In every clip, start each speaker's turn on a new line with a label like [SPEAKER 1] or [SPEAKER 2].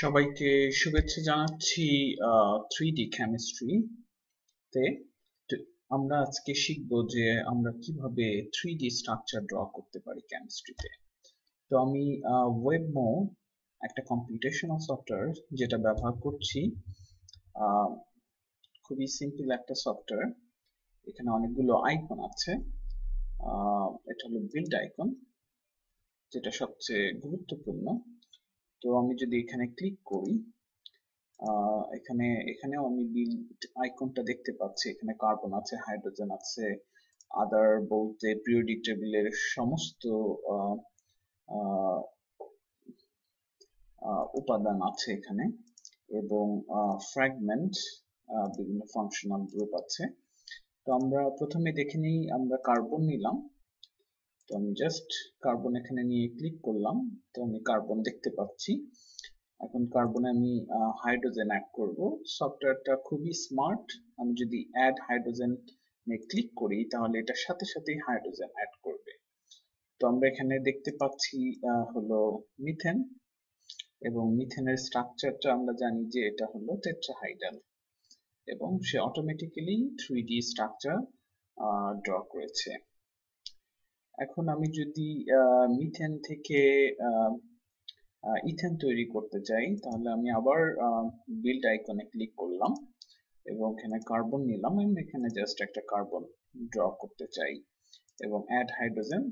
[SPEAKER 1] সবাইকে শুভেচ্ছা জানাচ্ছি থ্রি ডি কেমিস্ট্রি তে আমরা আজকে শিখব যে আমরা কিভাবে থ্রি ডি স্ট্রাকচার ড্র করতে পারি কেমিস্ট্রিতে তো আমি ওয়েবমো একটা কম্পিউটেশনাল সফটওয়্যার যেটা ব্যবহার করছি খুবই সিম্পল একটা সফটওয়্যার এখানে অনেকগুলো আইকন আছে এটা হলো বিল্ড আইকন যেটা সবচেয়ে গুরুত্বপূর্ণ তো আমি যদি এখানে ক্লিক করি এখানে এখানেও আমি বিল্ড আইকনটা দেখতে পাচ্ছি এখানে কার্বন আছে হাইড্রোজেন আছে আদার বলতে পিরিয়ডিক টেবিলের সমস্ত উপাদান আছে এখানে এবং ফ্র্যাগমেন্ট বিভিন্ন ফাংশনাল গ্রুপ আছে তো আমরা প্রথমে দেখে নিই আমরা কার্বন নিলাম তো আমি জাস্ট কার্বন এখানে নিয়ে ক্লিক করলাম তো আমি কার্বন দেখতে পাচ্ছি এখন কার্বনে আমি হাইড্রোজেন অ্যাড করব সফটওয়্যারটা খুবই স্মার্ট আমি যদি অ্যাড হাইড্রোজেন ক্লিক করি তাহলে এটার সাথে সাথেই হাইড্রোজেন অ্যাড করবে তো আমরা এখানে দেখতে পাচ্ছি হলো মিথেন এবং মিথেনের স্ট্রাকচারটা আমরা জানি যে এটা হলো টেট্রাহাইড্রাল এবং সে automatically three D structure draw করেছে এখন আমি যদি মিথেন থেকে ইথেন তৈরি করতে চাই তাহলে আমি আবার বিল্ড আইকনে ক্লিক করলাম এবং এখানে কার্বন নিলাম আমি এখানে জাস্ট একটা কার্বন ড্র করতে চাই এবং অ্যাড হাইড্রোজেন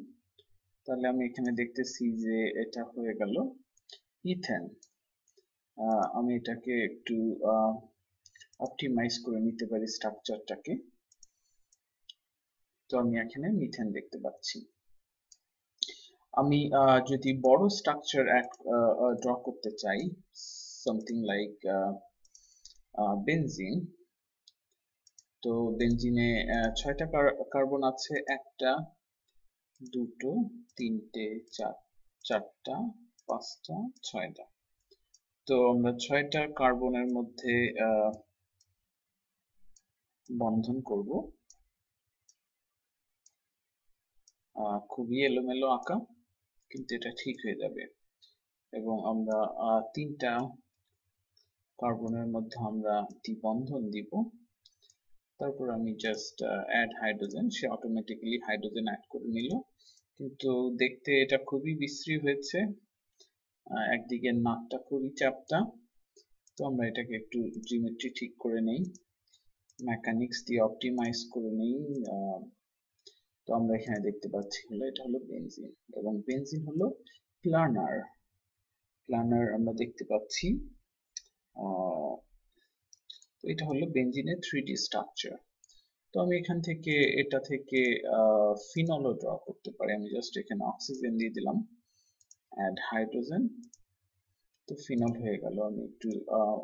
[SPEAKER 1] তাহলে আমি এখানে দেখতেছি যে এটা হয়ে গেল ইথেন আমি এটাকে একটু অপটিমাইজ করে নিতে পারি স্ট্রাকচারটাকে তো আমি এখানে মিথেন দেখতে পাচ্ছি আমি যদি বড় স্ট্রাকচার এক ড্র করতে চাই সামথিং লাইক বেনজিন তো বেনজিনে ছয়টা কার্বন আছে একটা দুটো তিনটে চার চারটা পাঁচটা ছয়টা তো আমরা ছয়টা কার্বনের মধ্যে বন্ধন করব খুবই এলোমেলো আঁকা কিন্তু এটা ঠিক হয়ে যাবে এবং আমরা তিনটা কার্বনের মধ্যে আমরা দ্বিবন্ধন দিব তারপর আমি জাস্ট অ্যাড হাইড্রোজেন সে অটোমেটিক্যালি হাইড্রোজেন অ্যাড করে নিল কিন্তু দেখতে এটা খুবই বিশ্রী হয়েছে একদিকে নাকটা খুবই চাপটা তো আমরা এটাকে একটু জিমেট্রি ঠিক করে নেই মেকানিক্স দিয়ে অপটিমাইজ করে নেই তো আমরা এখানে দেখতে পাচ্ছি হলো এটা হলো বেনজিন এবং বেনজিন হলো প্লানার প্লানার আমরা দেখতে পাচ্ছি তো এটা হলো বেনজিনের থ্রি ডি স্ট্রাকচার তো আমি এখান থেকে এটা থেকে ফিনলও ড্র করতে পারি আমি জাস্ট এখানে অক্সিজেন দিয়ে দিলাম অ্যাড হাইড্রোজেন তো ফিনল হয়ে গেল আমি একটু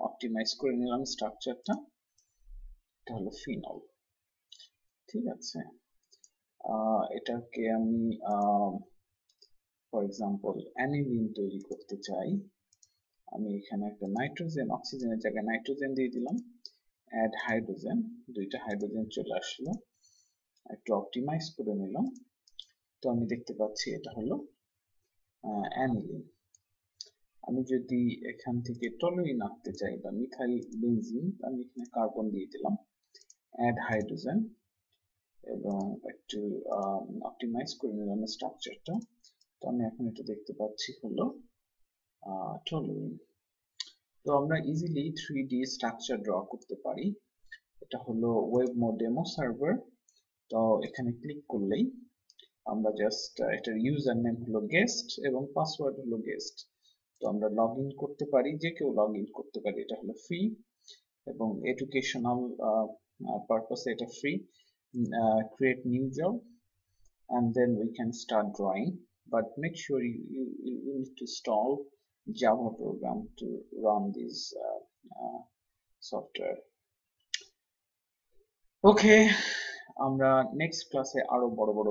[SPEAKER 1] অপটিমাইজ করে নিলাম স্ট্রাকচারটা এটা হলো ফিনল ঠিক আছে এটাকে আমি ফর এক্সাম্পল অ্যানিলিন তৈরি করতে চাই আমি এখানে একটা নাইট্রোজেন অক্সিজেনের জায়গায় নাইট্রোজেন দিয়ে দিলাম অ্যাড হাইড্রোজেন দুইটা হাইড্রোজেন চলে আসলো একটু অপটিমাইজ করে নিলাম তো আমি দেখতে পাচ্ছি এটা হলো অ্যানিলিন আমি যদি এখান থেকে টলুইন আঁকতে চাই বা মিথাইল বেনজিন আমি এখানে কার্বন দিয়ে দিলাম অ্যাড হাইড্রোজেন এবং একটু অপটিমাইজ করে নিলাম স্ট্রাকচারটা তো আমি এখন এটা দেখতে পাচ্ছি হলো টলুইন তো আমরা easily three D structure draw করতে পারি এটা হলো ওয়েব মোডেমো সার্ভার তো এখানে ক্লিক করলেই আমরা জাস্ট এটার ইউজার নেম হলো গেস্ট এবং পাসওয়ার্ড হলো গেস্ট তো আমরা লগ করতে পারি যে কেউ লগ করতে পারি এটা হলো ফ্রি এবং এডুকেশনাল পারপাসে এটা free uh, create new job and then we can start drawing but make sure you, you, you need to install java program to run this uh, software okay আমরা next ক্লাসে আরো বড় বড়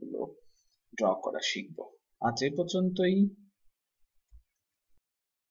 [SPEAKER 1] গুলো draw করা শিখবো আজ এ পর্যন্তই